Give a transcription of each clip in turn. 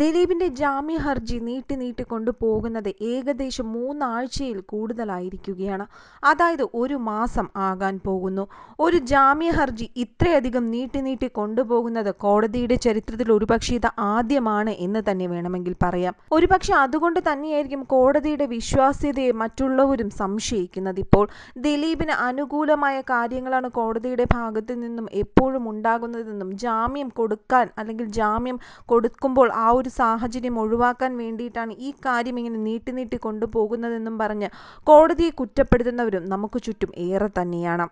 ദിലീപിന്റെ ജാമ്യ ഹർജി നീട്ടി നീട്ടി കൊണ്ടുപോകുന്നത് ഏകദേശം മൂന്നാഴ്ചയിൽ കൂടുതലായിരിക്കുകയാണ് അതായത് ഒരു മാസം ആകാൻ പോകുന്നു ഒരു ജാമ്യ ഹർജി ഇത്രയധികം നീട്ടി നീട്ടി കൊണ്ടുപോകുന്നത് കോടതിയുടെ ചരിത്രത്തിൽ ഒരുപക്ഷെ ഇത് ആദ്യമാണ് എന്ന് തന്നെ വേണമെങ്കിൽ പറയാം ഒരുപക്ഷെ അതുകൊണ്ട് തന്നെയായിരിക്കും കോടതിയുടെ വിശ്വാസ്യതയെ മറ്റുള്ളവരും സംശയിക്കുന്നത് ഇപ്പോൾ ദിലീപിന് അനുകൂലമായ കാര്യങ്ങളാണ് കോടതിയുടെ ഭാഗത്ത് നിന്നും എപ്പോഴും ഉണ്ടാകുന്നതെന്നും ജാമ്യം കൊടുക്കാൻ അല്ലെങ്കിൽ ജാമ്യം കൊടുക്കുമ്പോൾ ആ ഒരു സാഹചര്യം ഒഴിവാക്കാൻ വേണ്ടിയിട്ടാണ് ഈ കാര്യം ഇങ്ങനെ നീട്ടി നീട്ടി കൊണ്ടുപോകുന്നതെന്നും പറഞ്ഞ് കോടതിയെ കുറ്റപ്പെടുത്തുന്നവരും നമുക്ക് ചുറ്റും ഏറെ തന്നെയാണ്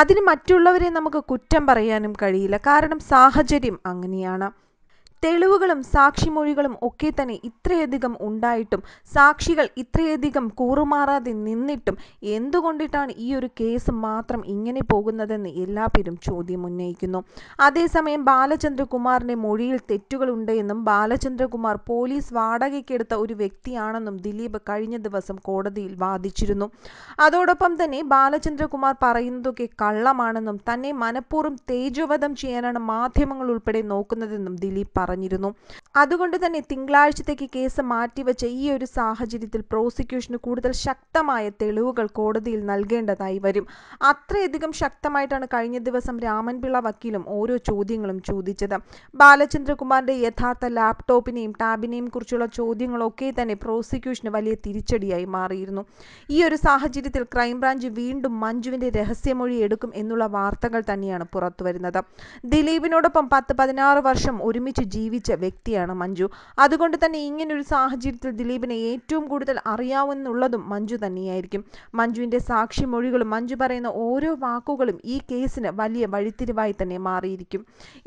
അതിന് മറ്റുള്ളവരെ നമുക്ക് കുറ്റം പറയാനും കഴിയില്ല കാരണം സാഹചര്യം അങ്ങനെയാണ് തെളിവുകളും സാക്ഷിമൊഴികളും ഒക്കെ തന്നെ ഇത്രയധികം ഉണ്ടായിട്ടും സാക്ഷികൾ ഇത്രയധികം കൂറുമാറാതെ നിന്നിട്ടും എന്തുകൊണ്ടിട്ടാണ് ഈ ഒരു കേസ് മാത്രം ഇങ്ങനെ പോകുന്നതെന്ന് എല്ലാ പേരും ചോദ്യം ഉന്നയിക്കുന്നു അതേസമയം ബാലചന്ദ്രകുമാറിൻ്റെ മൊഴിയിൽ തെറ്റുകളുണ്ട് എന്നും ബാലചന്ദ്രകുമാർ പോലീസ് വാടകയ്ക്കെടുത്ത ഒരു വ്യക്തിയാണെന്നും ദിലീപ് കഴിഞ്ഞ ദിവസം കോടതിയിൽ വാദിച്ചിരുന്നു അതോടൊപ്പം തന്നെ ബാലചന്ദ്രകുമാർ പറയുന്നതൊക്കെ കള്ളമാണെന്നും തന്നെ മനഃപൂർവ്വം തേജോവധം ചെയ്യാനാണ് മാധ്യമങ്ങൾ ഉൾപ്പെടെ നോക്കുന്നതെന്നും ദിലീപ് പറഞ്ഞു പറഞ്ഞിരുന്നു അതുകൊണ്ട് തന്നെ തിങ്കളാഴ്ചത്തേക്ക് കേസ് മാറ്റിവെച്ച ഈ ഒരു സാഹചര്യത്തിൽ പ്രോസിക്യൂഷന് കൂടുതൽ ശക്തമായ തെളിവുകൾ കോടതിയിൽ നൽകേണ്ടതായി വരും അത്രയധികം ശക്തമായിട്ടാണ് കഴിഞ്ഞ ദിവസം രാമൻപിള്ള വക്കീലും ഓരോ ചോദ്യങ്ങളും ചോദിച്ചത് ബാലചന്ദ്രകുമാറിന്റെ യഥാർത്ഥ ലാപ്ടോപ്പിനെയും ടാബിനെയും കുറിച്ചുള്ള ചോദ്യങ്ങളൊക്കെ തന്നെ പ്രോസിക്യൂഷന് വലിയ തിരിച്ചടിയായി മാറിയിരുന്നു ഈ ഒരു സാഹചര്യത്തിൽ ക്രൈംബ്രാഞ്ച് വീണ്ടും മഞ്ജുവിന്റെ രഹസ്യമൊഴി എടുക്കും എന്നുള്ള വാർത്തകൾ തന്നെയാണ് പുറത്തുവരുന്നത് ദിലീപിനോടൊപ്പം പത്ത് പതിനാറ് വർഷം ഒരുമിച്ച് ജീവിച്ച വ്യക്തിയാണ് മഞ്ജു അതുകൊണ്ട് തന്നെ ഇങ്ങനൊരു സാഹചര്യത്തിൽ ദിലീപിനെ ഏറ്റവും കൂടുതൽ അറിയാവുന്നുള്ളതും മഞ്ജു തന്നെയായിരിക്കും മഞ്ജുവിൻ്റെ മൊഴികളും മഞ്ജു പറയുന്ന ഓരോ വാക്കുകളും ഈ കേസിന് വലിയ വഴിത്തിരിവായി തന്നെ മാറിയിരിക്കും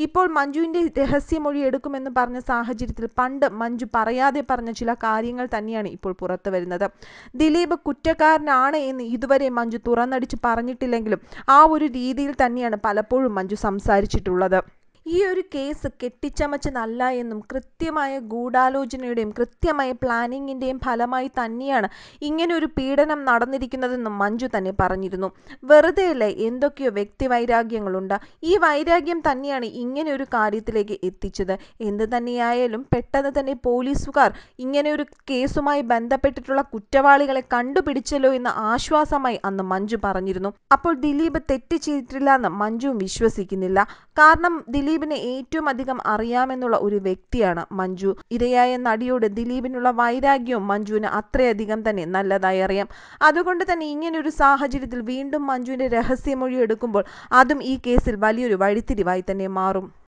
ഇപ്പോൾ മഞ്ജുവിൻ്റെ രഹസ്യമൊഴി എടുക്കുമെന്ന് പറഞ്ഞ സാഹചര്യത്തിൽ പണ്ട് മഞ്ജു പറയാതെ പറഞ്ഞ ചില കാര്യങ്ങൾ തന്നെയാണ് ഇപ്പോൾ പുറത്തു വരുന്നത് ദിലീപ് കുറ്റക്കാരനാണ് എന്ന് ഇതുവരെ മഞ്ജു തുറന്നടിച്ച് പറഞ്ഞിട്ടില്ലെങ്കിലും ആ ഒരു രീതിയിൽ തന്നെയാണ് പലപ്പോഴും മഞ്ജു സംസാരിച്ചിട്ടുള്ളത് ഈ ഒരു കേസ് കെട്ടിച്ചമച്ചതല്ല എന്നും കൃത്യമായ ഗൂഢാലോചനയുടെയും കൃത്യമായ പ്ലാനിങ്ങിൻ്റെയും ഫലമായി തന്നെയാണ് ഇങ്ങനെ ഒരു പീഡനം നടന്നിരിക്കുന്നതെന്നും മഞ്ജു തന്നെ പറഞ്ഞിരുന്നു അല്ലേ എന്തൊക്കെയോ വ്യക്തിവൈരാഗ്യങ്ങളുണ്ട് ഈ വൈരാഗ്യം തന്നെയാണ് ഇങ്ങനെ ഒരു കാര്യത്തിലേക്ക് എത്തിച്ചത് എന്ത് തന്നെയായാലും പെട്ടെന്ന് തന്നെ പോലീസുകാർ ഇങ്ങനെ ഒരു കേസുമായി ബന്ധപ്പെട്ടിട്ടുള്ള കുറ്റവാളികളെ കണ്ടുപിടിച്ചല്ലോ എന്ന ആശ്വാസമായി അന്ന് മഞ്ജു പറഞ്ഞിരുന്നു അപ്പോൾ ദിലീപ് തെറ്റ് ചെയ്തിട്ടില്ല എന്ന് മഞ്ജുവും വിശ്വസിക്കുന്നില്ല കാരണം ദിലീപ് ദിലീപിനെ ഏറ്റവും അധികം അറിയാമെന്നുള്ള ഒരു വ്യക്തിയാണ് മഞ്ജു ഇരയായ നടിയോട് ദിലീപിനുള്ള വൈരാഗ്യവും മഞ്ജുവിന് അത്രയധികം തന്നെ നല്ലതായി അറിയാം അതുകൊണ്ട് തന്നെ ഇങ്ങനൊരു സാഹചര്യത്തിൽ വീണ്ടും മഞ്ജുവിന്റെ രഹസ്യമൊഴി എടുക്കുമ്പോൾ അതും ഈ കേസിൽ വലിയൊരു വഴിത്തിരിവായി തന്നെ മാറും